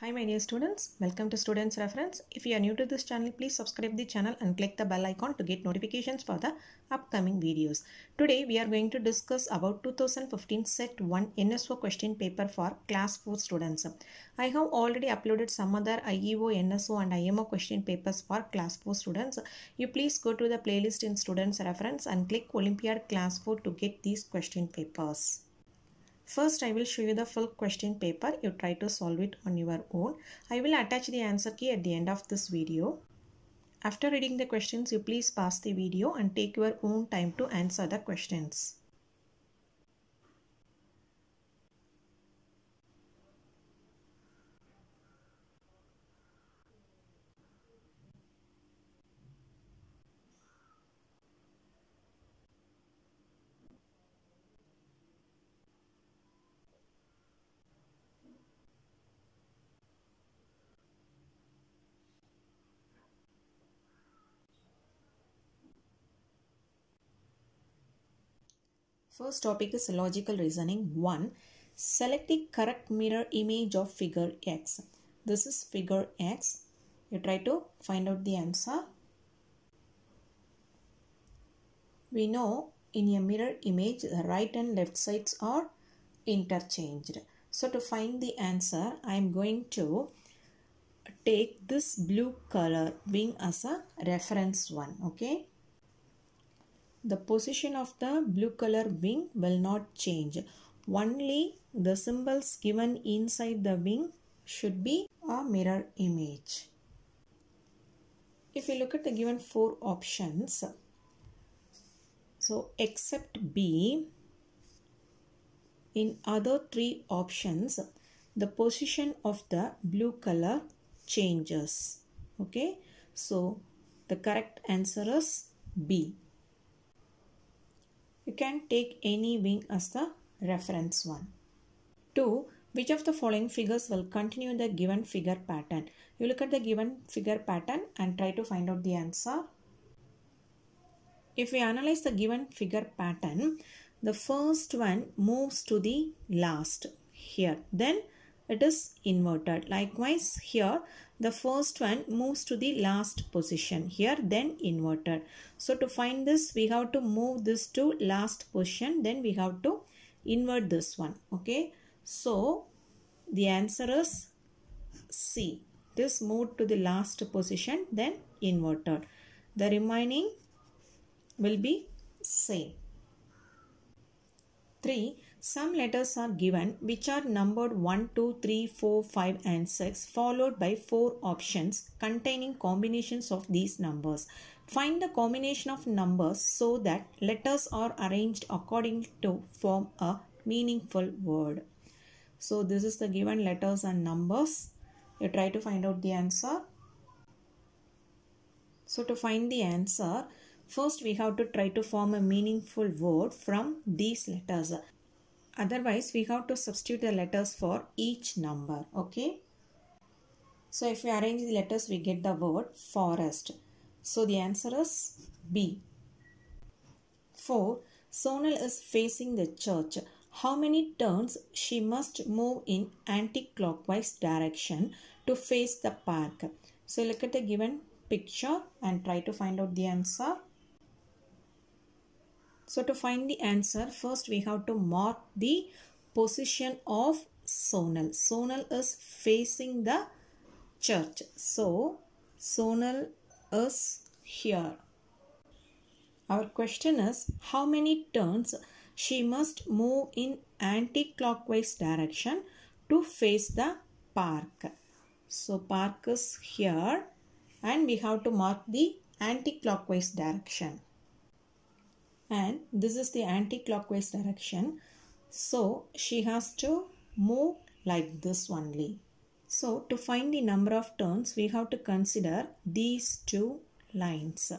Hi my dear students, welcome to Students Reference. If you are new to this channel, please subscribe the channel and click the bell icon to get notifications for the upcoming videos. Today we are going to discuss about 2015 set 1 NSO question paper for class 4 students. I have already uploaded some other IEO, NSO and IMO question papers for class 4 students. You please go to the playlist in Students Reference and click Olympiad class 4 to get these question papers. First, I will show you the full question paper. You try to solve it on your own. I will attach the answer key at the end of this video. After reading the questions, you please pause the video and take your own time to answer the questions. First topic is logical reasoning 1. Select the correct mirror image of figure X. This is figure X. You try to find out the answer. We know in a mirror image the right and left sides are interchanged. So to find the answer I am going to take this blue color wing as a reference one. Okay the position of the blue color wing will not change. Only the symbols given inside the wing should be a mirror image. If you look at the given four options, so except B, in other three options, the position of the blue color changes. Okay, so the correct answer is B you can take any wing as the reference one. 2. Which of the following figures will continue the given figure pattern? You look at the given figure pattern and try to find out the answer. If we analyze the given figure pattern, the first one moves to the last here. Then it is inverted. Likewise here the first one moves to the last position here then inverted so to find this we have to move this to last position then we have to invert this one okay so the answer is c this moved to the last position then inverted the remaining will be same 3 some letters are given which are numbered 1, 2, 3, 4, 5 and 6 followed by 4 options containing combinations of these numbers. Find the combination of numbers so that letters are arranged according to form a meaningful word. So this is the given letters and numbers. You try to find out the answer. So to find the answer, first we have to try to form a meaningful word from these letters. Otherwise, we have to substitute the letters for each number. Okay. So, if we arrange the letters, we get the word forest. So, the answer is B. 4. Sonal is facing the church. How many turns she must move in anti-clockwise direction to face the park? So, look at the given picture and try to find out the answer. So to find the answer, first we have to mark the position of sonal. Sonal is facing the church. So sonal is here. Our question is how many turns she must move in anti-clockwise direction to face the park. So park is here and we have to mark the anti-clockwise direction and this is the anti-clockwise direction so she has to move like this only so to find the number of turns we have to consider these two lines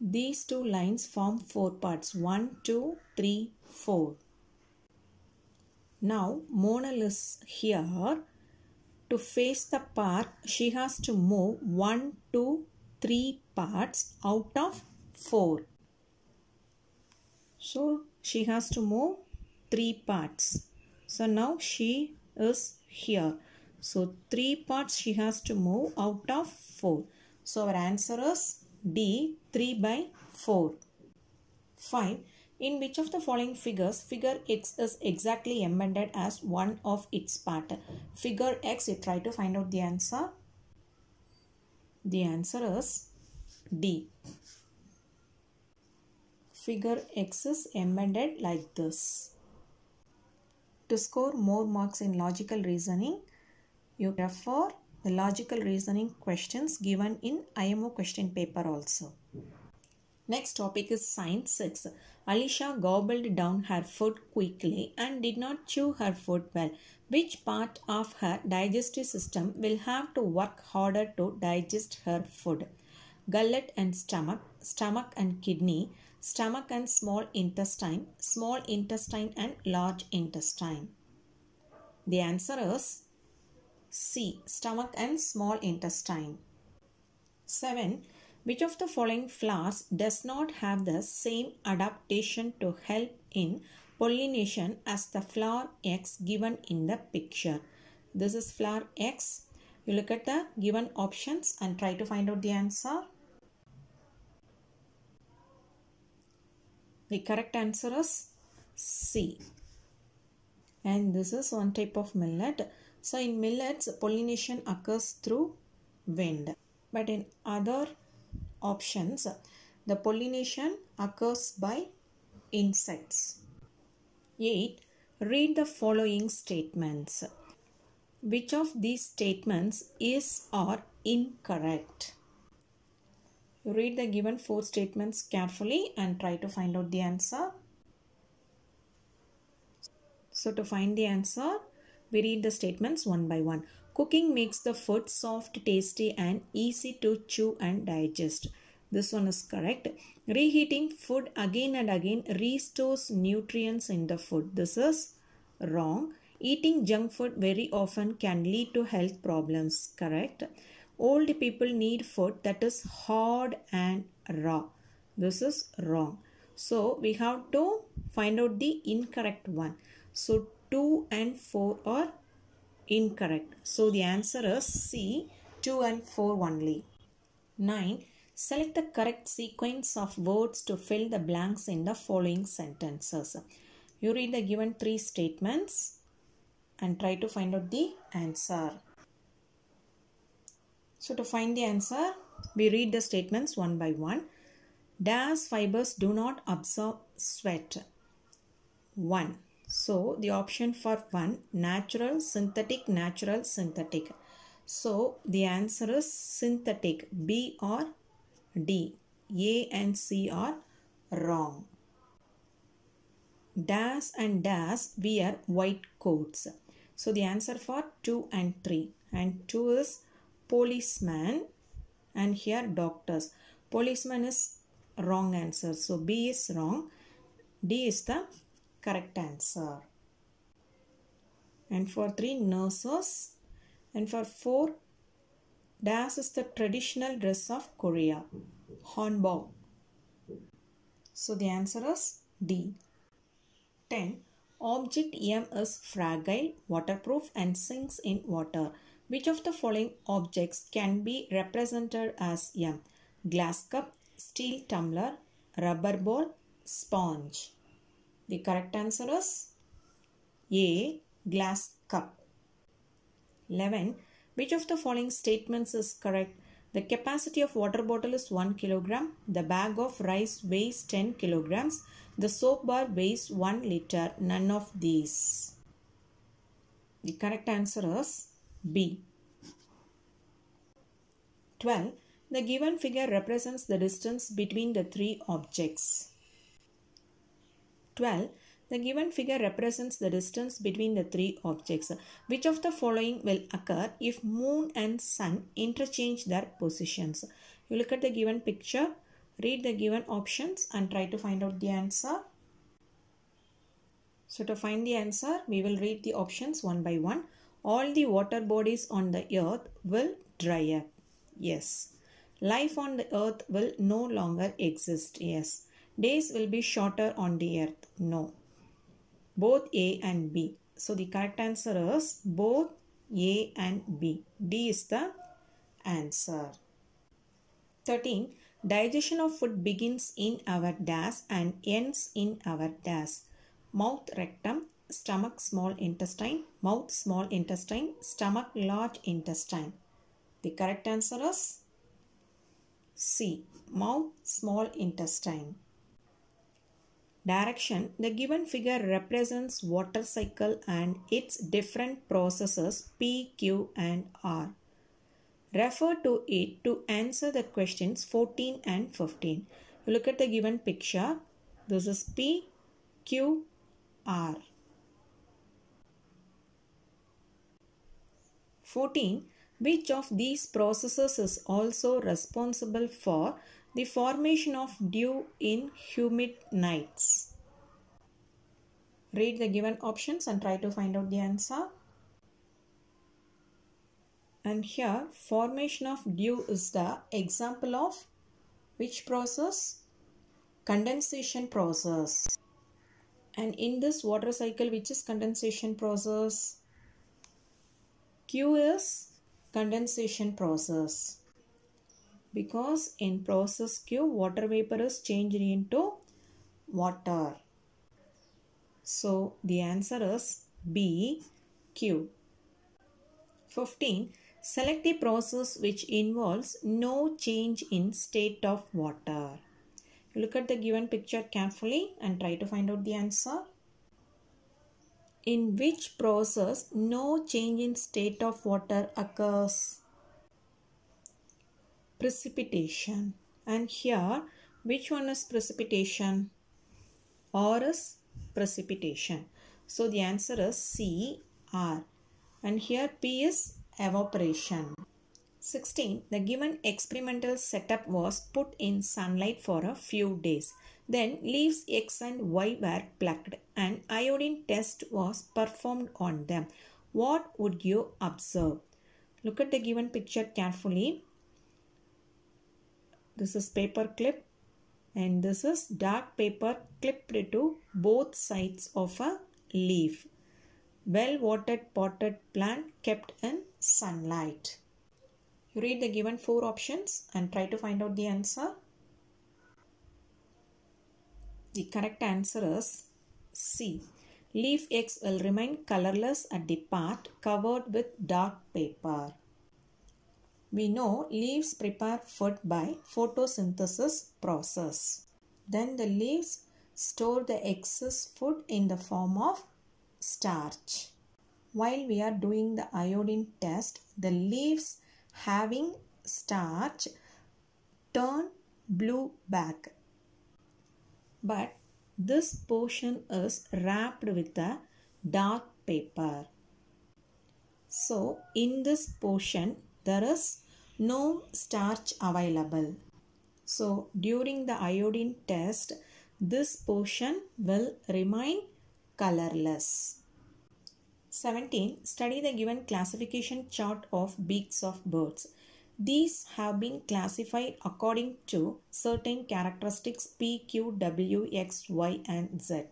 these two lines form four parts one, two, three, four. now mona is here to face the part she has to move one, two, three parts out of 4 so she has to move three parts. So now she is here. So three parts she has to move out of four. So our answer is D 3 by 4. 5. In which of the following figures figure X is exactly embedded as one of its part? Figure X you try to find out the answer. The answer is D figure X is amended like this. To score more marks in logical reasoning, you refer the logical reasoning questions given in IMO question paper also. Next topic is science 6. Alicia gobbled down her food quickly and did not chew her food well. Which part of her digestive system will have to work harder to digest her food? Gullet and stomach, stomach and kidney, stomach and small intestine, small intestine and large intestine? The answer is C. Stomach and small intestine. 7. Which of the following flowers does not have the same adaptation to help in pollination as the flower X given in the picture? This is flower X. You look at the given options and try to find out the answer. The correct answer is C. And this is one type of millet. So in millets, pollination occurs through wind. But in other options, the pollination occurs by insects. 8. Read the following statements. Which of these statements is or incorrect? Read the given four statements carefully and try to find out the answer. So to find the answer, we read the statements one by one. Cooking makes the food soft, tasty and easy to chew and digest. This one is correct. Reheating food again and again restores nutrients in the food. This is wrong. Eating junk food very often can lead to health problems. Correct old people need food that is hard and raw this is wrong so we have to find out the incorrect one so 2 and 4 are incorrect so the answer is c 2 and 4 only 9 select the correct sequence of words to fill the blanks in the following sentences you read the given three statements and try to find out the answer so to find the answer, we read the statements one by one. Dash fibers do not absorb sweat. 1. So the option for 1 natural, synthetic, natural, synthetic. So the answer is synthetic B or D. A and C are wrong. Das and dash wear white coats. So the answer for 2 and 3 and 2 is policeman and here doctors. Policeman is wrong answer. So B is wrong. D is the correct answer. And for 3 nurses and for 4 dash is the traditional dress of Korea. Hanbok. So the answer is D. 10. Object M is fragile, waterproof and sinks in water. Which of the following objects can be represented as a glass cup, steel tumbler, rubber ball, sponge? The correct answer is A. Glass cup. 11. Which of the following statements is correct? The capacity of water bottle is 1 kilogram. The bag of rice weighs 10 kilograms. The soap bar weighs 1 liter. None of these. The correct answer is B. 12. The given figure represents the distance between the three objects. 12. The given figure represents the distance between the three objects. Which of the following will occur if moon and sun interchange their positions? You look at the given picture, read the given options and try to find out the answer. So to find the answer, we will read the options one by one all the water bodies on the earth will dry up. Yes. Life on the earth will no longer exist. Yes. Days will be shorter on the earth. No. Both A and B. So the correct answer is both A and B. D is the answer. 13. Digestion of food begins in our das and ends in our das. Mouth, rectum, stomach small intestine, mouth small intestine, stomach large intestine. The correct answer is C. Mouth small intestine. Direction The given figure represents water cycle and its different processes P, Q and R. Refer to it to answer the questions 14 and 15. You look at the given picture. This is P, Q, R. 14. Which of these processes is also responsible for the formation of dew in humid nights? Read the given options and try to find out the answer. And here formation of dew is the example of which process? Condensation process. And in this water cycle which is condensation process? Q is condensation process. Because in process Q, water vapor is changed into water. So the answer is B, Q. 15. Select the process which involves no change in state of water. look at the given picture carefully and try to find out the answer in which process no change in state of water occurs. Precipitation. And here, which one is precipitation? Or is precipitation. So the answer is C, R. And here P is evaporation. 16. The given experimental setup was put in sunlight for a few days. Then leaves X and Y were plucked and iodine test was performed on them. What would you observe? Look at the given picture carefully. This is paper clip and this is dark paper clipped to both sides of a leaf. Well watered potted plant kept in sunlight. You read the given four options and try to find out the answer. The correct answer is C. Leaf X will remain colorless at the part covered with dark paper. We know leaves prepare food by photosynthesis process. Then the leaves store the excess food in the form of starch. While we are doing the iodine test, the leaves having starch turn blue back but this portion is wrapped with a dark paper. So in this portion there is no starch available. So during the iodine test this portion will remain colorless. 17. Study the given classification chart of beaks of birds. These have been classified according to certain characteristics P, Q, W, X, Y and Z.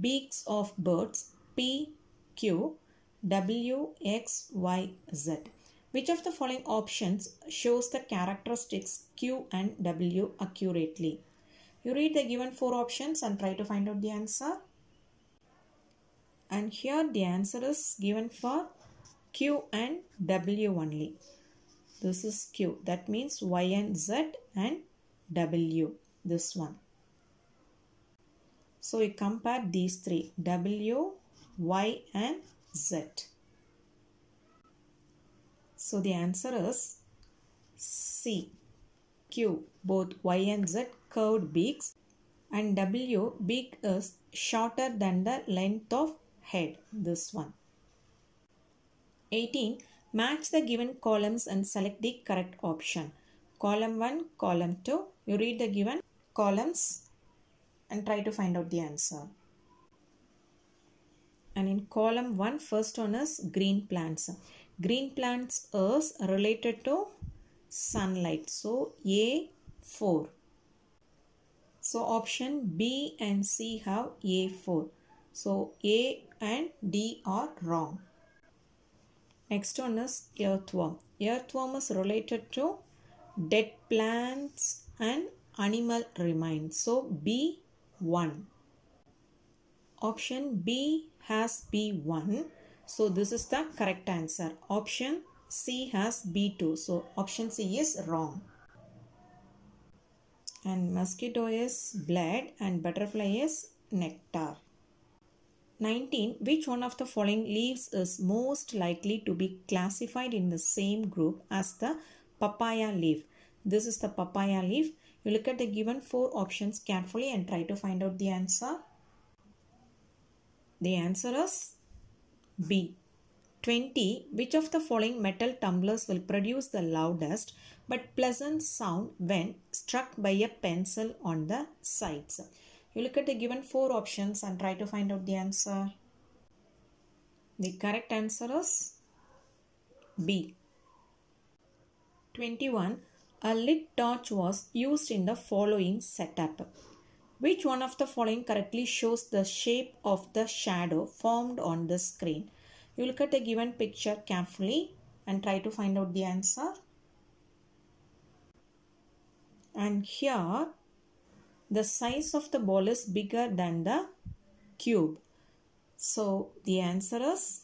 Beaks of birds P, Q, W, X, Y, Z. Which of the following options shows the characteristics Q and W accurately? You read the given four options and try to find out the answer. And here the answer is given for Q and W only. This is Q. That means Y and Z and W. This one. So we compare these three. W, Y and Z. So the answer is C. Q. Both Y and Z curved beaks and W beak is shorter than the length of head. This one. 18. Match the given columns and select the correct option. Column 1, column 2. You read the given columns and try to find out the answer. And in column 1, first one is green plants. Green plants is related to sunlight. So A4. So option B and C have A4. So A and D are wrong. Next one is earthworm. Earthworm is related to dead plants and animal remains. So B1. Option B has B1. So this is the correct answer. Option C has B2. So option C is wrong. And mosquito is blood and butterfly is nectar. 19. Which one of the following leaves is most likely to be classified in the same group as the papaya leaf? This is the papaya leaf. You look at the given four options carefully and try to find out the answer. The answer is B. 20. Which of the following metal tumblers will produce the loudest but pleasant sound when struck by a pencil on the sides? You look at the given four options and try to find out the answer. The correct answer is B. 21. A lit torch was used in the following setup. Which one of the following correctly shows the shape of the shadow formed on the screen? You look at the given picture carefully and try to find out the answer. And here the size of the ball is bigger than the cube. So the answer is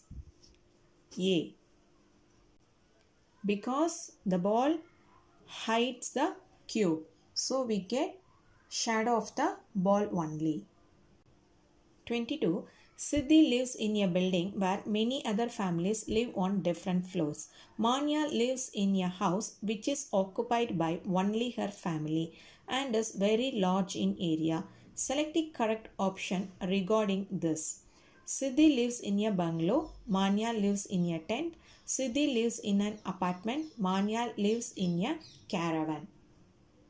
A. Because the ball hides the cube. So we get shadow of the ball only. 22. Siddhi lives in a building where many other families live on different floors. Manya lives in a house which is occupied by only her family and is very large in area. Select the correct option regarding this. Siddhi lives in a bungalow. Manya lives in a tent. Siddhi lives in an apartment. Manya lives in a caravan.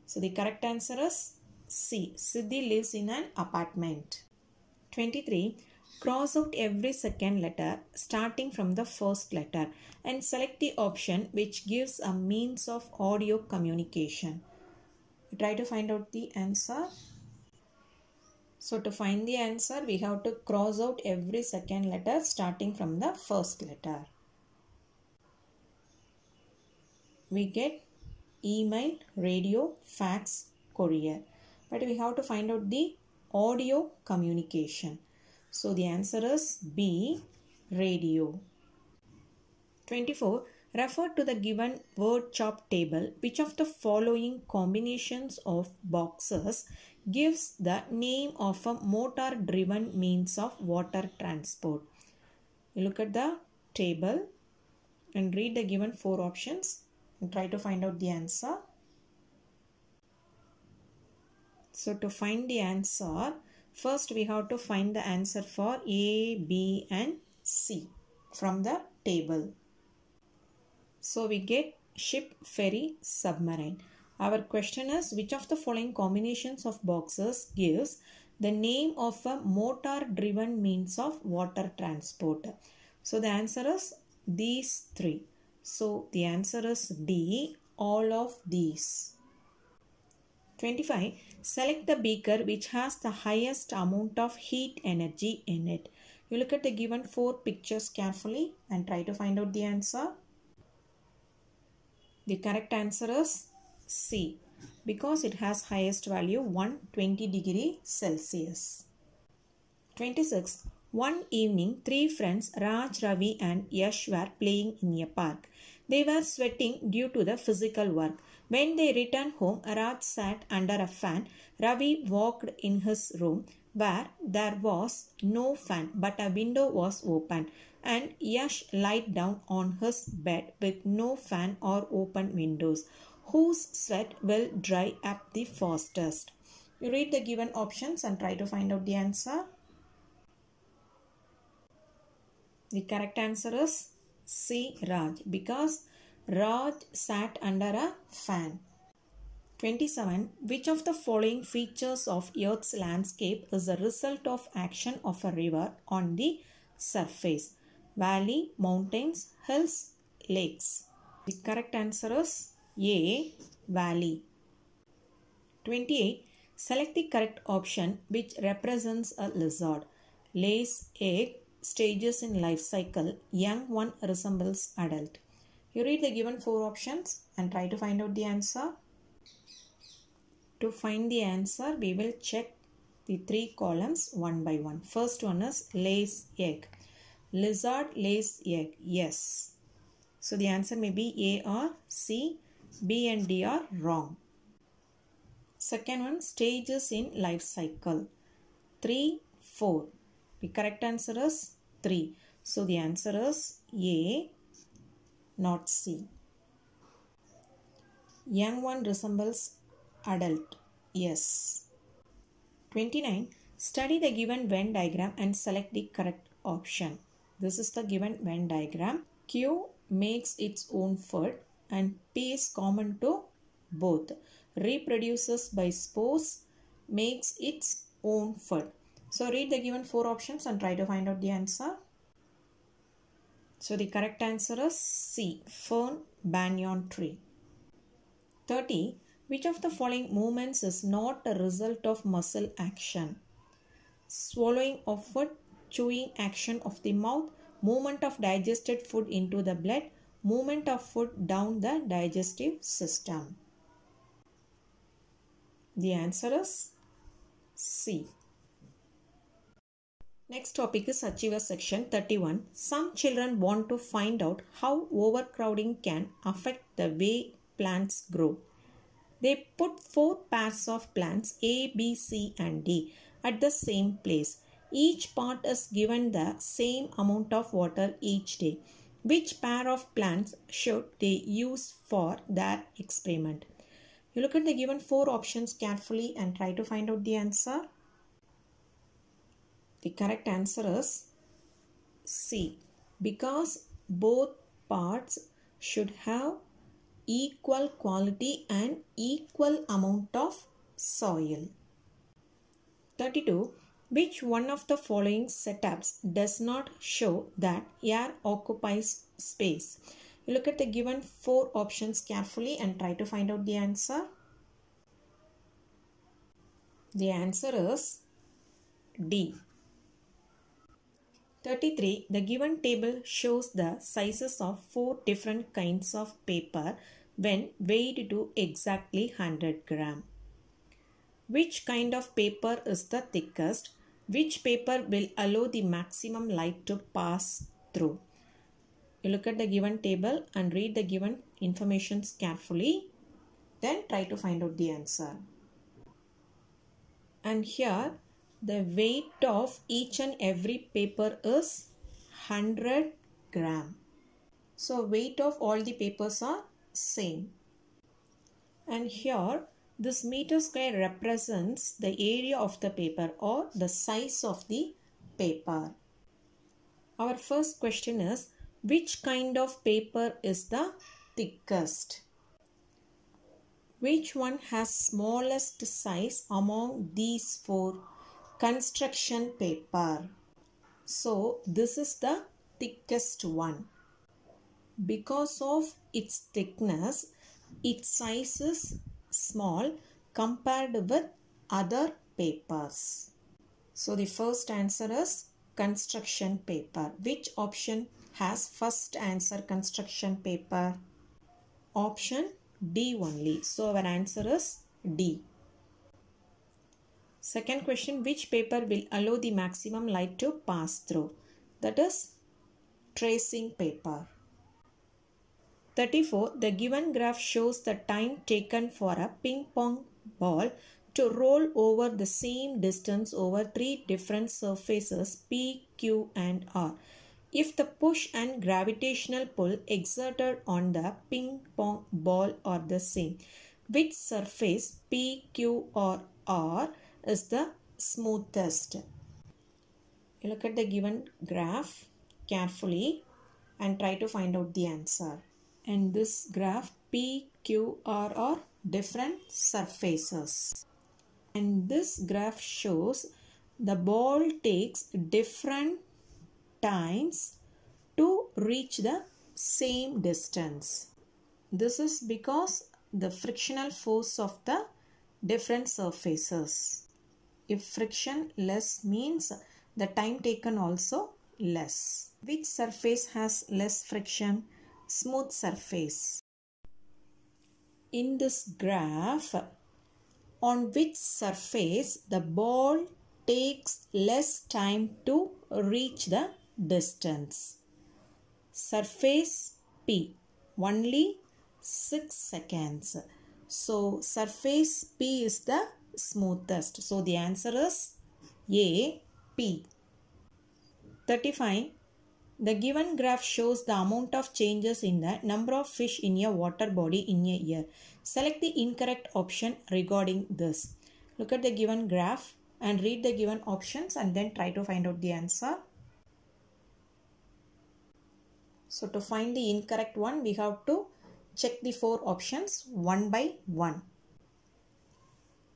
So the correct answer is C. Siddhi lives in an apartment. 23. Cross out every second letter starting from the first letter and select the option which gives a means of audio communication try to find out the answer so to find the answer we have to cross out every second letter starting from the first letter we get email radio fax courier but we have to find out the audio communication so the answer is b radio 24 Refer to the given word chop table which of the following combinations of boxes gives the name of a motor driven means of water transport. You look at the table and read the given four options and try to find out the answer. So to find the answer, first we have to find the answer for A, B and C from the table. So we get ship, ferry, submarine. Our question is which of the following combinations of boxes gives the name of a motor driven means of water transport? So the answer is these three. So the answer is D, all of these. 25. Select the beaker which has the highest amount of heat energy in it. You look at the given four pictures carefully and try to find out the answer. The correct answer is C because it has highest value 120 degree Celsius. 26. One evening, three friends Raj, Ravi and Yash were playing in a park. They were sweating due to the physical work. When they returned home, Raj sat under a fan. Ravi walked in his room where there was no fan but a window was open and Yash lied down on his bed with no fan or open windows. Whose sweat will dry up the fastest? You read the given options and try to find out the answer. The correct answer is C. Raj because Raj sat under a fan. 27. Which of the following features of Earth's landscape is a result of action of a river on the surface? valley, mountains, hills, lakes. The correct answer is A. Valley. 28. Select the correct option which represents a lizard. Lays egg, stages in life cycle, young one resembles adult. You read the given four options and try to find out the answer. To find the answer, we will check the three columns one by one. First one is lays egg. Lizard lays egg. Yes. So the answer may be A or C. B and D are wrong. Second one, stages in life cycle. 3, 4. The correct answer is 3. So the answer is A, not C. Young one resembles adult. Yes. 29. Study the given Venn diagram and select the correct option. This is the given Venn diagram. Q makes its own food and P is common to both. Reproduces by spores, makes its own food. So read the given four options and try to find out the answer. So the correct answer is C. Fern banyan tree. 30. Which of the following movements is not a result of muscle action? Swallowing of food, chewing action of the mouth, movement of digested food into the blood, movement of food down the digestive system. The answer is C. Next topic is Achiever section 31. Some children want to find out how overcrowding can affect the way plants grow. They put four pairs of plants A, B, C, and D at the same place each pot is given the same amount of water each day. Which pair of plants should they use for their experiment? You look at the given four options carefully and try to find out the answer. The correct answer is C because both parts should have equal quality and equal amount of soil. 32. Which one of the following setups does not show that air occupies space? You look at the given four options carefully and try to find out the answer. The answer is D. 33. The given table shows the sizes of four different kinds of paper when weighed to exactly 100 gram. Which kind of paper is the thickest? Which paper will allow the maximum light to pass through? You look at the given table and read the given informations carefully. Then try to find out the answer. And here the weight of each and every paper is 100 gram. So weight of all the papers are same. And here this meter square represents the area of the paper or the size of the paper. Our first question is which kind of paper is the thickest? Which one has smallest size among these four? Construction paper. So this is the thickest one. Because of its thickness, its size is small compared with other papers. So the first answer is construction paper. Which option has first answer construction paper? Option D only. So our answer is D. Second question, which paper will allow the maximum light to pass through? That is tracing paper. 34. The given graph shows the time taken for a ping pong ball to roll over the same distance over three different surfaces P, Q and R. If the push and gravitational pull exerted on the ping pong ball are the same, which surface P, Q or R is the smoothest? You look at the given graph carefully and try to find out the answer. And this graph P, Q, R are different surfaces. And this graph shows the ball takes different times to reach the same distance. This is because the frictional force of the different surfaces. If friction less means the time taken also less. Which surface has less friction? smooth surface. In this graph, on which surface the ball takes less time to reach the distance. Surface P only 6 seconds. So surface P is the smoothest. So the answer is A P. 35 the given graph shows the amount of changes in the number of fish in a water body in a year. Select the incorrect option regarding this. Look at the given graph and read the given options and then try to find out the answer. So to find the incorrect one, we have to check the four options one by one.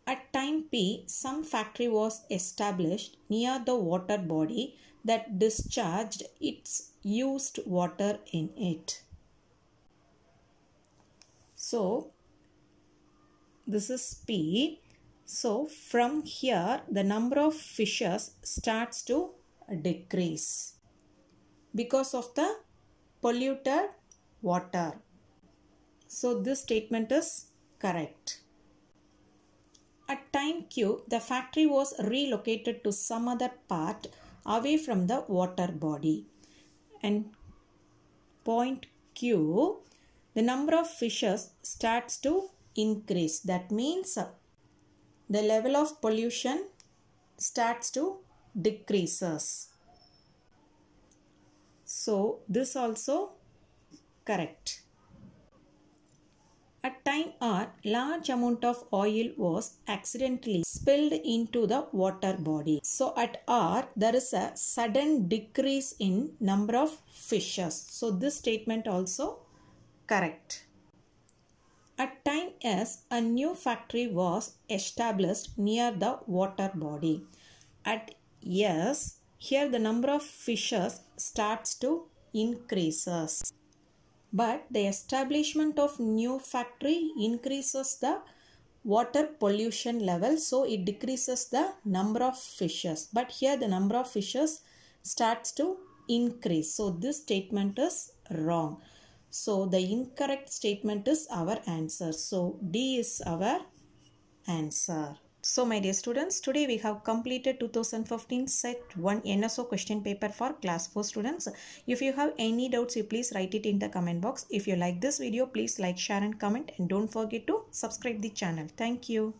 At time P, some factory was established near the water body that discharged its used water in it. So, this is P. So, from here the number of fishes starts to decrease because of the polluted water. So, this statement is correct. At time Q, the factory was relocated to some other part away from the water body. And point Q, the number of fishes starts to increase. That means uh, the level of pollution starts to decreases. So this also correct. At time R, large amount of oil was accidentally spilled into the water body. So at R, there is a sudden decrease in number of fishes. So this statement also correct. At time S, a new factory was established near the water body. At S, here the number of fishes starts to increases but the establishment of new factory increases the water pollution level so it decreases the number of fishes but here the number of fishes starts to increase so this statement is wrong so the incorrect statement is our answer so d is our answer so my dear students, today we have completed 2015 set 1 NSO question paper for class 4 students. If you have any doubts, you please write it in the comment box. If you like this video, please like, share and comment and don't forget to subscribe the channel. Thank you.